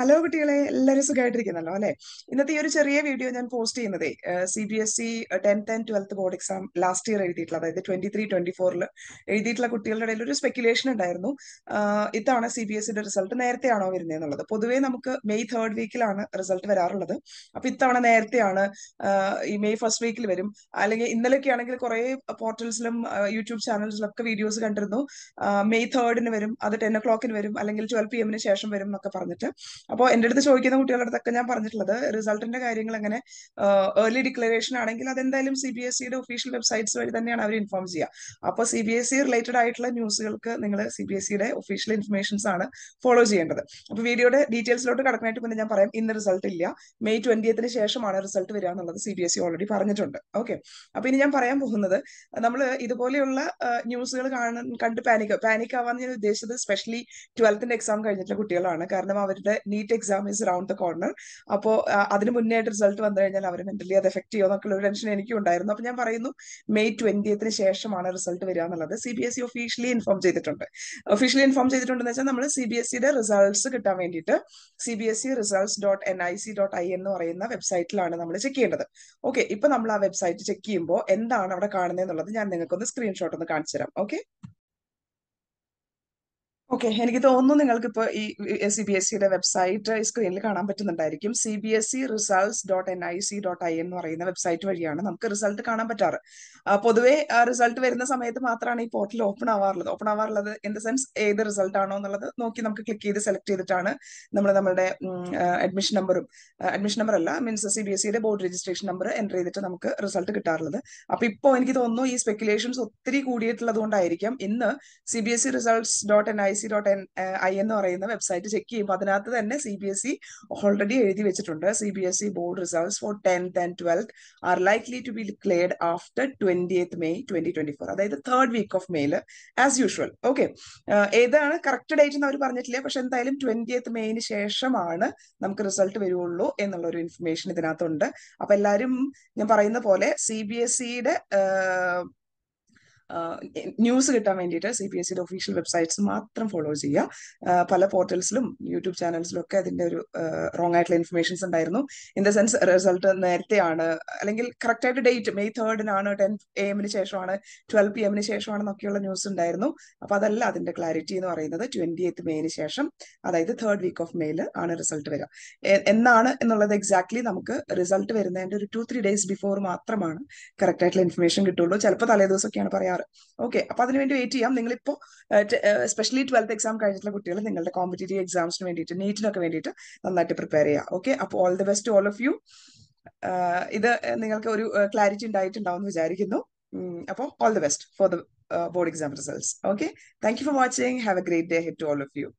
hello കുട്ടികളെ എല്ലാവരും സുഖമായിട്ടിരിക്കുന്നല്ലോ അല്ലെ ഇന്നത്തെ ഈ ഒരു ചെറിയ വീഡിയോ ഞാൻ പോസ്റ്റ് ചെയ്യുന്നത് C B S C e, tenth and twelfth board exam last year എഴുതിയിട്ടുള്ള അതായത് ട്വന്റി ത്രീ ട്വന്റി ഫോറിൽ എഴുതിയിട്ടുള്ള കുട്ടികളുടെ ഇടയിൽ ഒരു സ്പെക്കുലേഷൻ ഉണ്ടായിരുന്നു ഇത്തവണ സി ബി എസ് സിയുടെ റിസൾട്ട് നേരത്തെയാണോ വരുന്നത് എന്നുള്ളത് പൊതുവേ നമുക്ക് മെയ് തേർഡ് വീക്കിലാണ് റിസൾട്ട് വരാറുള്ളത് അപ്പൊ ഇത്തവണ നേരത്തെയാണ് ഈ മെയ് ഫസ്റ്റ് വീക്കിൽ വരും അല്ലെങ്കിൽ ഇന്നലെയൊക്കെ ആണെങ്കിൽ കുറെ പോർട്ടൽസിലും യൂട്യൂബ് ചാനൽസിലും ഒക്കെ വീഡിയോസ് കണ്ടിരുന്നു മെയ് തേർഡിന് വരും അത് ടെൻ ഒ ക്ലോക്കിന് വരും അല്ലെങ്കിൽ ട്വൽവ് പി എമ്മിന് ശേഷം വരും എന്നൊക്കെ പറഞ്ഞിട്ട് അപ്പോൾ എൻ്റെ അടുത്ത് ചോദിക്കുന്ന കുട്ടികളുടെ അടുത്തൊക്കെ ഞാൻ പറഞ്ഞിട്ടുള്ളത് റിസൾട്ടിന്റെ കാര്യങ്ങൾ എങ്ങനെ ഏർലി ഡിക്ലറേഷൻ ആണെങ്കിൽ അതെന്തായാലും സി ബി എസ് സിയുടെ ഒഫീഷ്യൽ വെബ്സൈറ്റ്സ് വഴി തന്നെയാണ് അവർ ഇൻഫോം ചെയ്യുക അപ്പോൾ C B S C related ആയിട്ടുള്ള ന്യൂസുകൾക്ക് നിങ്ങൾ സി ബി എസ് സിയുടെ ഒഫീഷ്യൽ ഇൻഫർമേഷൻസ് ആണ് ഫോളോ ചെയ്യേണ്ടത് അപ്പോൾ വീഡിയോയുടെ ഡീറ്റെയിൽസിലോട്ട് കടക്കാനായിട്ട് പിന്നെ ഞാൻ പറയാം ഇന്ന് റിസൾട്ട് ഇല്ല മെയ് ട്വന്റിയത്തിന് ശേഷമാണ് റിസൾട്ട് വരിക എന്നുള്ളത് C B S C already പറഞ്ഞിട്ടുണ്ട് ഓക്കെ അപ്പോൾ ഇനി ഞാൻ പറയാൻ പോകുന്നത് നമ്മൾ ഇതുപോലെയുള്ള ന്യൂസുകൾ കാണാൻ കണ്ട് പാനിക് പാനിക് ആവാൻ ഞാൻ ഉദ്ദേശിച്ചത് സ്പെഷ്യലി ട്വൽത്തിന്റെ എക്സാം കഴിഞ്ഞിട്ടുള്ള കുട്ടികളാണ് കാരണം അവരുടെ NEET exam is round the corner അപ്പോൾ അതിന് മുന്നേ ആയിട്ട് റിസൾട്ട് വന്നു കഴിഞ്ഞാൽ അവർ മെന്റലി അത് എഫക്ട് ചെയ്യുമോ എന്നൊക്കെയുള്ള ഒരു ടെൻഷൻ എനിക്കും ഉണ്ടായിരുന്നു അപ്പൊ ഞാൻ പറയുന്നു മെയ് ട്വന്റിയത്തിന് ശേഷമാണ് റിസൾട്ട് വരിക എന്നുള്ളത് C B S E officially inform ചെയ്തിട്ടുണ്ട് ഒഫീഷ്യലി ഇൻഫോം ചെയ്തിട്ടുണ്ടെന്ന് വെച്ചാൽ നമ്മൾ സി ബി എസ് സിയുടെ റിസൾട്ട്സ് കിട്ടാൻ വേണ്ടിയിട്ട് C B S E results dot N I C dot I എന്ന് പറയുന്ന വെബ്സൈറ്റിലാണ് നമ്മൾ ചെക്ക് ചെയ്യേണ്ടത് ഓക്കെ ഇപ്പൊ നമ്മൾ ആ വെബ്സൈറ്റ് ചെക്ക് ചെയ്യുമ്പോൾ എന്താണ് അവിടെ കാണുന്നത് എന്നുള്ളത് ഞാൻ നിങ്ങൾക്കൊന്ന് സ്ക്രീൻഷോട്ട് ഒന്ന് കാണിച്ചു തരാം ഓക്കെ ഓക്കെ എനിക്ക് തോന്നുന്നു നിങ്ങൾക്ക് ഇപ്പോൾ ഈ സി ബി എസ് സിയുടെ വെബ്സൈറ്റ് സ്ക്രീനിൽ കാണാൻ പറ്റുന്നുണ്ടായിരിക്കും C B S C results dot N I C dot I എന്ന് പറയുന്ന വെബ്സൈറ്റ് വഴിയാണ് നമുക്ക് റിസൾട്ട് കാണാൻ പറ്റാറ് പൊതുവേ റിസൾട്ട് വരുന്ന സമയത്ത് മാത്രമാണ് ഈ പോർട്ടൽ ഓപ്പൺ ആവാറുള്ളത് ഓപ്പൺ ആവാറുള്ളത് ഇൻ ദ സെൻസ് ഏത് റിസൾട്ട് ആണോ എന്നുള്ളത് നോക്കി നമുക്ക് ക്ലിക്ക് ചെയ്ത് സെലക്ട് ചെയ്തിട്ടാണ് നമ്മൾ നമ്മുടെ അഡ്മിഷൻ നമ്പറും അഡ്മിഷൻ നമ്പർ അല്ല മീൻസ് സി ബി എസ് സിയുടെ ബോർഡ് രജിസ്ട്രേഷൻ നമ്പർ എൻ്റർ ചെയ്തിട്ട് നമുക്ക് റിസൾട്ട് കിട്ടാറുള്ളത് അപ്പൊ ഇപ്പോൾ എനിക്ക് തോന്നുന്നു ഈ സ്പെക്കുലേഷൻസ് ഒത്തിരി കൂടിയിട്ടുള്ളത് കൊണ്ടായിരിക്കും ഇന്ന് C B S C results dot N I C dot N I എന്ന് പറയുന്ന വെബ്സൈറ്റ് ചെക്ക് ചെയ്യുമ്പോൾ അതിനകത്ത് തന്നെ C B S C already എഴുതി വെച്ചിട്ടുണ്ട് C B S E board results for tenth and twelfth are likely to be cleared after twenty eighth May twenty twenty four അതായത് third week of മെയിൽ as usual okay ഏതാണ് correct date എന്ന് അവർ പറഞ്ഞിട്ടില്ല പക്ഷെ എന്തായാലും ട്വന്റി എയ്ത്ത് മെയ്ന് ശേഷമാണ് നമുക്ക് റിസൾട്ട് വരുള്ളൂ എന്നുള്ള ഒരു ഇൻഫർമേഷൻ ഇതിനകത്തുണ്ട് അപ്പൊ എല്ലാവരും ഞാൻ പറയുന്ന പോലെ സി ബി എസ് സിയുടെ e ന്യൂസ് കിട്ടാൻ വേണ്ടിയിട്ട് സി ബി എസ് സിയുടെ ഒഫീഷ്യൽ വെബ്സൈറ്റ്സ് മാത്രം ഫോളോ ചെയ്യുക പല പോർട്ടൽസിലും യൂട്യൂബ് ചാനൽസിലും ഒക്കെ അതിന്റെ ഒരു റോങ് ആയിട്ടുള്ള ഇൻഫർമേഷൻസ് ഉണ്ടായിരുന്നു ഇൻ ദ സെൻസ് റിസൾട്ട് നേരത്തെയാണ് അല്ലെങ്കിൽ കറക്റ്റ് ആയിട്ട് ഡേറ്റ് മെയ് തേർഡിനാണ് ടെൻ എ എമ്മിന് ശേഷമാണ് ട്വൽവ് പി എമ്മിന് എന്നൊക്കെയുള്ള ന്യൂസ് ഉണ്ടായിരുന്നു അപ്പൊ അതല്ല അതിന്റെ ക്ലാരിറ്റി എന്ന് പറയുന്നത് ട്വന്റി എയ്ത്ത് മെയ്ന് ശേഷം അതായത് തേർഡ് വീക്ക് ഓഫ് മെയിൽ ആണ് റിസൾട്ട് വരിക എന്നാണ് എന്നുള്ളത് എക്സാക്ട്ലി നമുക്ക് റിസൾട്ട് വരുന്നതിന്റെ ഒരു ടു ത്രീ ഡേയ്സ് ബിഫോർ മാത്രമാണ് കറക്റ്റ് ആയിട്ടുള്ള ഇൻഫർമേഷൻ കിട്ടുള്ളൂ ചിലപ്പോൾ ദിവസമൊക്കെയാണ് പറയാറ് ആറ് ഓക്കെ അപ്പൊ അതിനുവേണ്ടി വെയിറ്റ് ചെയ്യാം നിങ്ങളിപ്പോ സ്പെഷ്യലി ട്വൽത്ത് എക്സാം കഴിഞ്ഞിട്ടുള്ള കുട്ടികൾ നിങ്ങളുടെ കോമ്പറ്റേറ്റീവ് എക്സാംസിന് വേണ്ടിയിട്ട് നീറ്റിനൊക്കെ വേണ്ടിയിട്ട് നന്നായിട്ട് പ്രിപ്പയർ ചെയ്യുക ഓക്കെ അപ്പൊ all the best all of you ഇത് നിങ്ങൾക്ക് ഒരു ക്ലാരിറ്റി ഉണ്ടായിട്ടുണ്ടാവും എന്ന് വിചാരിക്കുന്നു അപ്പോൾ all the best for the board exam results okay thank you for watching have a great day head to all of U